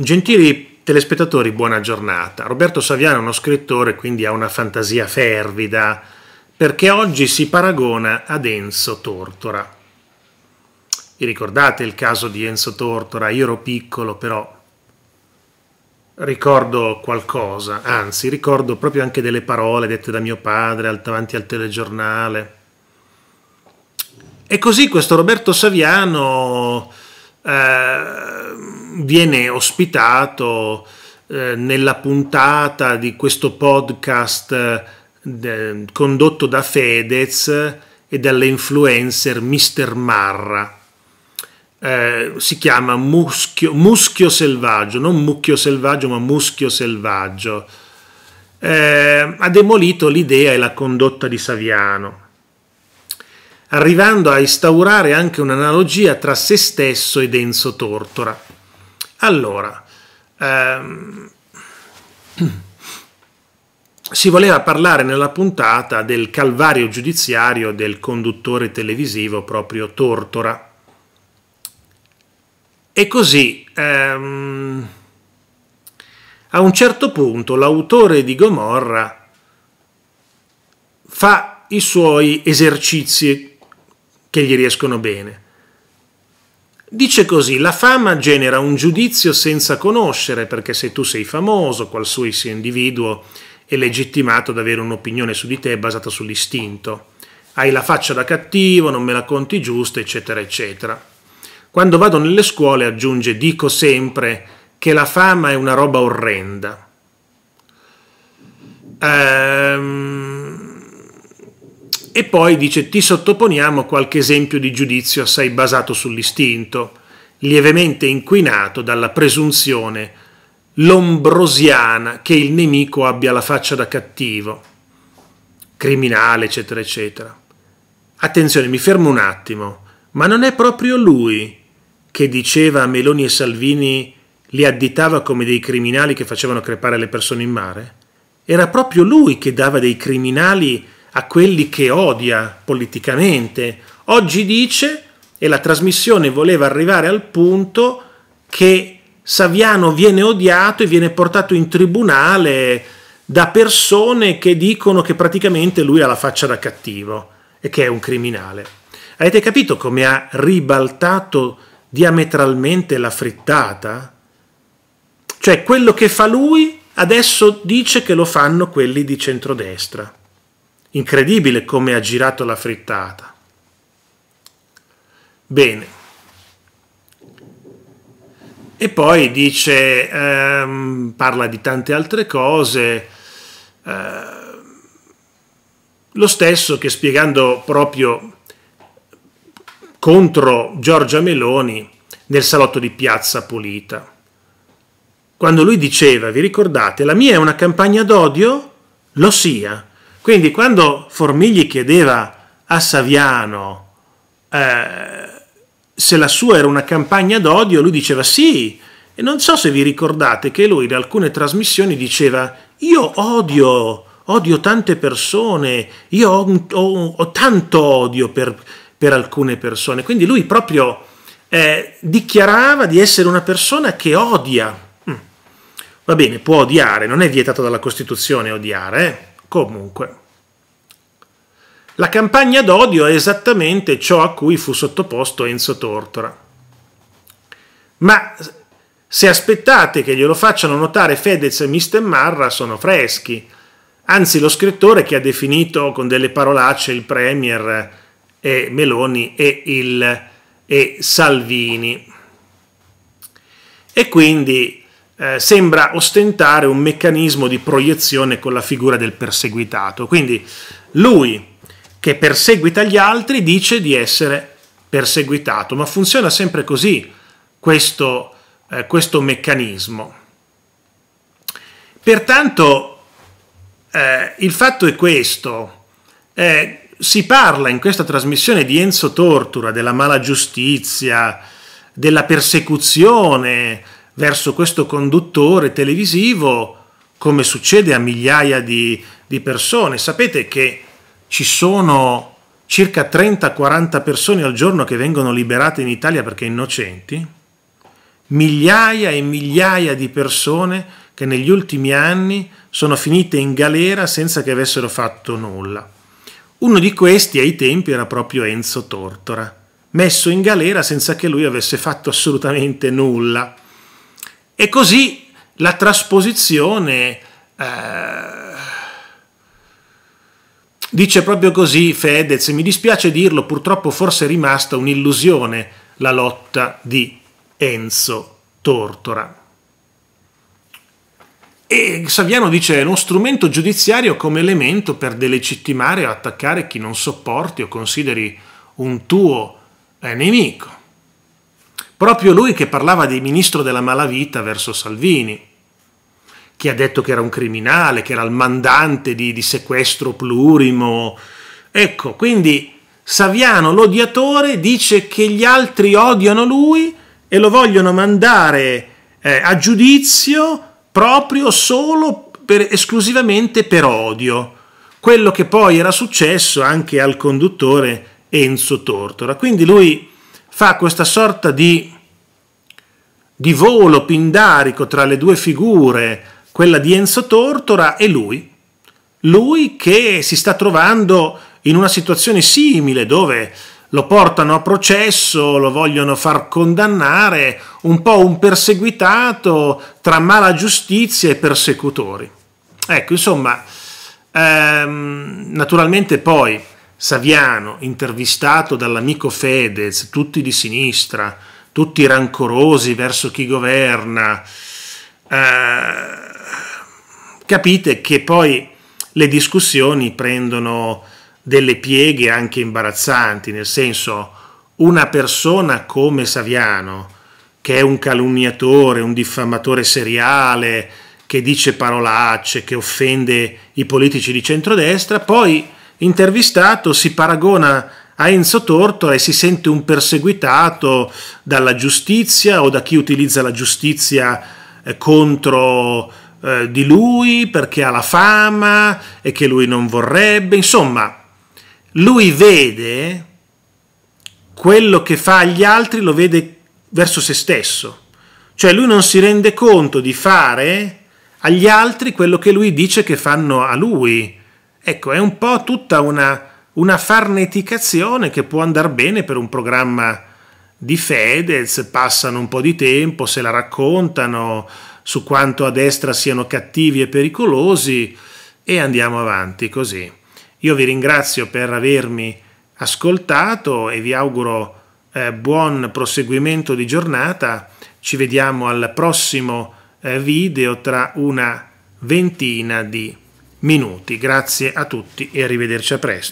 Gentili telespettatori, buona giornata. Roberto Saviano è uno scrittore, quindi ha una fantasia fervida, perché oggi si paragona ad Enzo Tortora. Vi ricordate il caso di Enzo Tortora? Io ero piccolo, però ricordo qualcosa, anzi ricordo proprio anche delle parole dette da mio padre davanti al telegiornale. E così questo Roberto Saviano eh, viene ospitato eh, nella puntata di questo podcast eh, condotto da Fedez e dall'influencer Mr. Marra. Eh, si chiama muschio, muschio, selvaggio, non mucchio selvaggio, ma muschio selvaggio. Eh, ha demolito l'idea e la condotta di Saviano arrivando a instaurare anche un'analogia tra se stesso ed Enzo Tortora. Allora, ehm, si voleva parlare nella puntata del calvario giudiziario del conduttore televisivo proprio Tortora. E così, ehm, a un certo punto, l'autore di Gomorra fa i suoi esercizi che gli riescono bene Dice così, la fama genera un giudizio senza conoscere, perché se tu sei famoso, qualsiasi individuo è legittimato ad avere un'opinione su di te basata sull'istinto. Hai la faccia da cattivo, non me la conti giusta, eccetera, eccetera. Quando vado nelle scuole, aggiunge, dico sempre che la fama è una roba orrenda. Ehm e poi dice ti sottoponiamo qualche esempio di giudizio assai basato sull'istinto, lievemente inquinato dalla presunzione lombrosiana che il nemico abbia la faccia da cattivo, criminale, eccetera, eccetera. Attenzione, mi fermo un attimo, ma non è proprio lui che diceva a Meloni e Salvini li additava come dei criminali che facevano crepare le persone in mare? Era proprio lui che dava dei criminali a quelli che odia politicamente. Oggi dice, e la trasmissione voleva arrivare al punto, che Saviano viene odiato e viene portato in tribunale da persone che dicono che praticamente lui ha la faccia da cattivo e che è un criminale. Avete capito come ha ribaltato diametralmente la frittata? Cioè quello che fa lui adesso dice che lo fanno quelli di centrodestra. Incredibile come ha girato la frittata. Bene. E poi dice, ehm, parla di tante altre cose, eh, lo stesso che spiegando proprio contro Giorgia Meloni nel salotto di Piazza Pulita. Quando lui diceva, vi ricordate, la mia è una campagna d'odio? Lo sia, quindi quando Formigli chiedeva a Saviano eh, se la sua era una campagna d'odio, lui diceva sì. E non so se vi ricordate che lui in alcune trasmissioni diceva io odio, odio tante persone, io ho, ho, ho tanto odio per, per, alcune persone. Quindi lui proprio eh, dichiarava di essere una persona che odia. Mm. Va bene, può odiare, non è vietato dalla Costituzione odiare. Eh? Comunque, la campagna d'odio è esattamente ciò a cui fu sottoposto Enzo Tortora. Ma se aspettate che glielo facciano notare Fedez e Mr. Marra sono freschi. Anzi, lo scrittore che ha definito con delle parolacce il Premier e Meloni e, il, e Salvini. E quindi eh, sembra ostentare un meccanismo di proiezione con la figura del perseguitato. Quindi lui che perseguita gli altri dice di essere perseguitato, ma funziona sempre così questo, eh, questo meccanismo. Pertanto eh, il fatto è questo, eh, si parla in questa trasmissione di Enzo Tortura, della mala giustizia, della persecuzione, verso questo conduttore televisivo come succede a migliaia di, di persone. Sapete che ci sono circa 30-40 persone al giorno che vengono liberate in Italia perché innocenti, migliaia e migliaia di persone che negli ultimi anni sono finite in galera senza che avessero fatto nulla. Uno di questi ai tempi era proprio Enzo Tortora, messo in galera senza che lui avesse fatto assolutamente nulla. E così la trasposizione, eh, dice proprio così Fedez, mi dispiace dirlo, purtroppo forse è rimasta un'illusione la lotta di Enzo Tortora. E Saviano dice è uno strumento giudiziario come elemento per delegittimare o attaccare chi non sopporti o consideri un tuo eh, nemico. Proprio lui che parlava di ministro della malavita verso Salvini, che ha detto che era un criminale, che era il mandante di, di sequestro plurimo. Ecco, quindi Saviano, l'odiatore, dice che gli altri odiano lui e lo vogliono mandare eh, a giudizio proprio solo per, esclusivamente per odio. Quello che poi era successo anche al conduttore Enzo Tortora. Quindi lui fa questa sorta di, di volo pindarico tra le due figure, quella di Enzo Tortora e lui, lui che si sta trovando in una situazione simile dove lo portano a processo, lo vogliono far condannare, un po' un perseguitato tra mala giustizia e persecutori. Ecco, insomma, ehm, naturalmente poi Saviano, intervistato dall'amico Fedez, tutti di sinistra, tutti rancorosi verso chi governa, eh, capite che poi le discussioni prendono delle pieghe anche imbarazzanti, nel senso una persona come Saviano, che è un calunniatore, un diffamatore seriale, che dice parolacce, che offende i politici di centrodestra, poi intervistato si paragona a Enzo Tortora e si sente un perseguitato dalla giustizia o da chi utilizza la giustizia eh, contro eh, di lui perché ha la fama e che lui non vorrebbe. Insomma, lui vede quello che fa agli altri, lo vede verso se stesso. Cioè lui non si rende conto di fare agli altri quello che lui dice che fanno a lui Ecco, è un po' tutta una, una farneticazione che può andare bene per un programma di Fedez, passano un po' di tempo, se la raccontano su quanto a destra siano cattivi e pericolosi e andiamo avanti così. Io vi ringrazio per avermi ascoltato e vi auguro eh, buon proseguimento di giornata. Ci vediamo al prossimo eh, video tra una ventina di minuti. Grazie a tutti e arrivederci a presto.